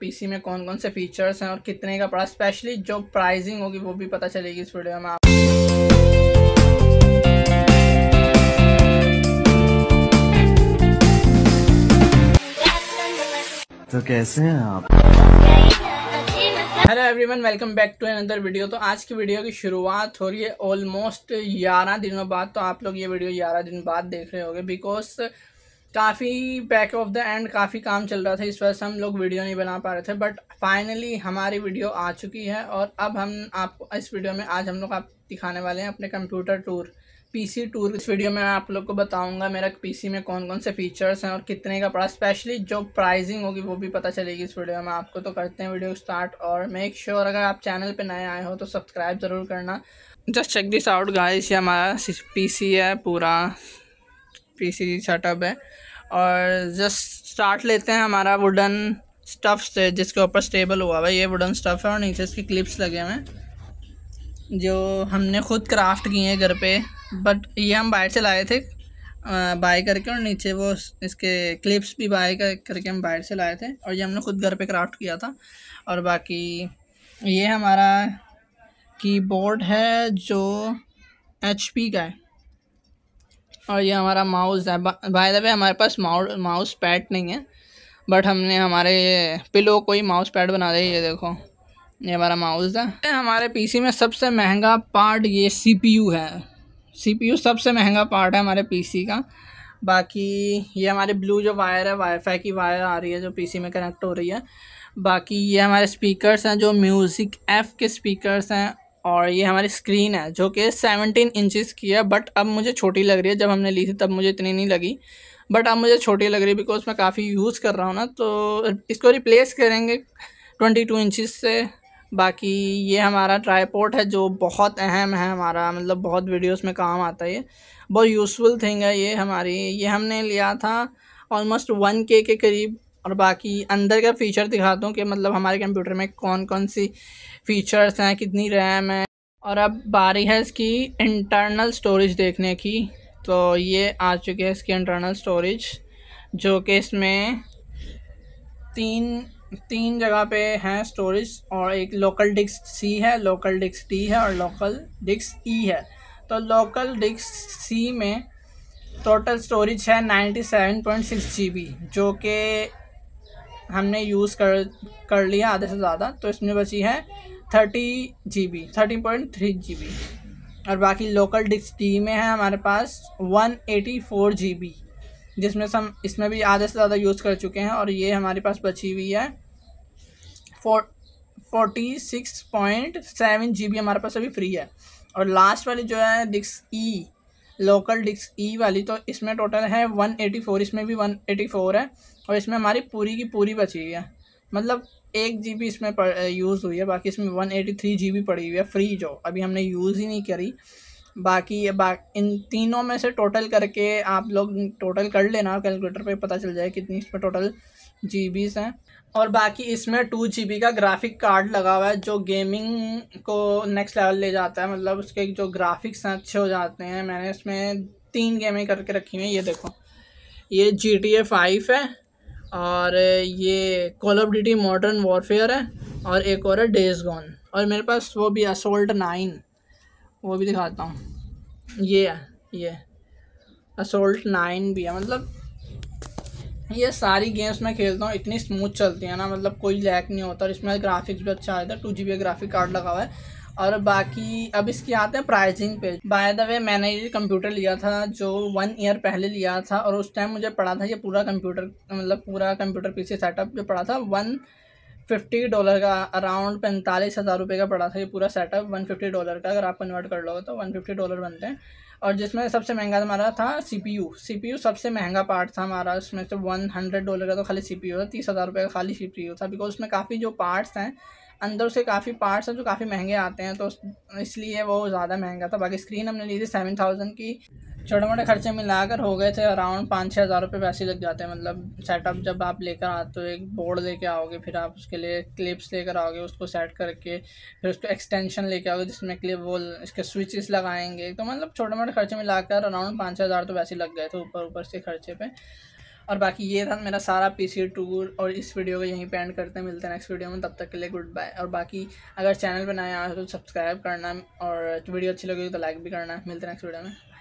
PC में कौन कौन से फीचर्स हैं और कितने का पड़ा स्पेशली जो प्राइसिंग होगी वो भी पता चलेगी इस वीडियो में आप तो कैसे हैं आप hello everyone welcome back to another video तो आज की वीडियो की शुरुआत हो रही है ऑलमोस्ट ग्यारह दिनों बाद तो आप लोग ये वीडियो ग्यारह दिन बाद देख रहे होंगे बिकॉज काफ़ी बैक ऑफ द एंड काफ़ी काम चल रहा था इस वजह से हम लोग वीडियो नहीं बना पा रहे थे बट फाइनली हमारी वीडियो आ चुकी है और अब हम आपको इस वीडियो में आज हम लोग आप दिखाने वाले हैं अपने कंप्यूटर टूर पीसी टूर इस वीडियो में मैं आप लोग को बताऊंगा मेरा पीसी में कौन कौन से फीचर्स हैं और कितने का पड़ा स्पेशली जो प्राइसिंग होगी वो भी पता चलेगी इस वीडियो में आपको तो करते हैं वीडियो स्टार्ट और मेक श्योर sure अगर आप चैनल पे नए आए हो तो सब्सक्राइब ज़रूर करना just check this out guys ये हमारा पीसी है पूरा पीसी सेटअप है और जस्ट स्टार्ट लेते हैं हमारा वुडन स्टफ़ से जिसके ऊपर स्टेबल हुआ हुआ ये वुडन स्टफ़ है और नीचे इसके क्लिप्स लगे हुए हैं जो हमने ख़ुद क्राफ्ट किए हैं घर पे बट ये हम बाहर से लाए थे बाय करके और नीचे वो इसके क्लिप्स भी बाय करके हम बाहर से लाए थे और ये हमने ख़ुद घर पे क्राफ्ट किया था और बाकी ये हमारा कीबोर्ड है जो एच का है और ये हमारा माउस है भाई दबे हमारे पास माउस माउस पैड नहीं है बट हमने हमारे ये पिलो को ही माउस पैड बना दिया ये देखो ये हमारा माउस है हमारे पीसी में सबसे महंगा पार्ट ये सीपीयू है सीपीयू सबसे महंगा पार्ट है हमारे पीसी का बाकी ये हमारे ब्लू जो वायर है वाईफाई की वायर आ रही है जो पीसी में कनेक्ट हो रही है बाकी ये हमारे स्पीकर्स हैं जो म्यूज़िक एफ़ के स्पीकर्स हैं और ये हमारी स्क्रीन है जो कि सेवनटीन इंचज़ की है बट अब मुझे छोटी लग रही है जब हमने ली थी तब मुझे इतनी नहीं लगी बट अब मुझे छोटी लग रही है बिकॉज मैं काफ़ी यूज़ कर रहा हूँ ना तो इसको रिप्लेस करेंगे ट्वेंटी टू इंचज़ से बाकी ये हमारा ट्राईपोर्ट है जो बहुत अहम है हमारा मतलब बहुत वीडियोस में काम आता है ये बहुत यूज़फुल थिंग है ये हमारी ये हमने लिया था ऑलमोस्ट वन के के करीब और बाकी अंदर का फ़ीचर दिखाता हूँ कि मतलब हमारे कंप्यूटर में कौन कौन सी फ़ीचर्स हैं कितनी रैम है और अब बारी है इसकी इंटरनल स्टोरेज देखने की तो ये आ चुकी है इसकी इंटरनल स्टोरेज जो कि इसमें तीन तीन जगह पे है स्टोरेज और एक लोकल डिस्क सी है लोकल डिस्क डी है और लोकल डिस्क ई है तो लोकल डिस्क सी में टोटल स्टोरेज है ninety seven point G B जो कि हमने यूज़ कर कर लिया आधे से ज़्यादा तो इसमें बची है thirty G B thirteen point three G B और बाकी लोकल डिस्क टी में है हमारे पास one eighty four G B जिसमें से हम इसमें भी आधे से ज़्यादा यूज़ कर चुके हैं और ये हमारे पास बची हुई है forty six point seven G B हमारे पास अभी फ्री है और लास्ट वाली जो है disk E local disk E वाली तो इसमें टोटल है वन एटी फोर इसमें भी वन एटी फोर है और इसमें हमारी पूरी की पूरी बची हुई है मतलब एक जी बी इसमें यूज़ हुई है बाकी इसमें one eighty three G B पड़ी हुई है फ्री जो अभी हमने यूज़ ही नहीं करी बाकी बा इन तीनों में से टोटल करके आप लोग टोटल कर लेना कैलकुलेटर पे पता चल जाए कितनी इसमें टोटल जी बीस हैं और बाकी इसमें टू जी बी का ग्राफिक कार्ड लगा हुआ है जो गेमिंग को नेक्स्ट लेवल ले जाता है मतलब उसके जो ग्राफिक्स हैं अच्छे हो जाते हैं मैंने इसमें तीन गेमें करके रखी हुई हैं ये देखो ये जी टी ए फाइव है और ये Call of Duty Modern Warfare है और एक और है डेज गॉन और मेरे पास वो भी है असोल्ट नाइन वो भी दिखाता हूँ ये है ये असोल्ट नाइन भी है मतलब ये सारी गेम्स मैं खेलता हूँ इतनी स्मूथ चलती है ना मतलब कोई लैक नहीं होता और इसमें ग्राफिक्स भी अच्छा आता है two G B graphic card लगा हुआ है और बाकी अब इसकी आते हैं प्राइसिंग पे बाय द वे मैंने ये कंप्यूटर लिया था जो वन ईयर पहले लिया था और उस टाइम मुझे पड़ा था ये पूरा कंप्यूटर मतलब पूरा कंप्यूटर पीसी सेटअप जो पड़ा था वन फिफ्टी डॉलर का अराउंड पैंतालीस हज़ार रुपये का पड़ा था ये पूरा सेटअप वन फिफ्टी डॉलर का अगर आप कन्वर्ट कर लोगे तो वन फिफ्टी डॉलर बनते हैं और जिसमें सबसे महंगा हमारा था C P U C P U सबसे महंगा पार्ट था हमारा उसमें से वन हंड्रेड डॉलर का तो खाली सी पी यू था तीस हज़ार रुपये का खाली सी पी यू था बिकॉज उसमें काफ़ी जो पार्ट्स हैं अंदर उसके काफ़ी पार्ट्स हैं जो काफ़ी महंगे आते हैं तो इसलिए वो ज़्यादा महंगा था बाकी स्क्रीन हमने ली थी सेवन थाउजेंड की छोटे मोटे खर्चे मिलाकर हो गए थे अराउंड पाँच छः हज़ार रुपये पैसे लग जाते हैं मतलब सेटअप जब आप लेकर आते हो तो एक बोर्ड लेके आओगे फिर आप उसके लिए क्लिप्स लेकर आओगे उसको सेट करके फिर उसको एक्सटेंशन लेके आओगे जिसमें क्लिप वो इसके स्विचेस लगाएंगे तो मतलब छोटे मोटे खर्चे मिलाकर अराउंड पाँच छः हज़ार तो वैसे लग गए थे ऊपर ऊपर से खर्चे पर और बाकी ये था मेरा सारा पीसी टूर और इस वीडियो को यहीं पे एंड करते हैं मिलते हैं नेक्स्ट वीडियो में तब तक के लिए गुड बाय और बाकी अगर चैनल पर नए आए हो तो सब्सक्राइब करना और वीडियो अच्छी लगी तो लाइक भी करना मिलते हैं नेक्स्ट वीडियो में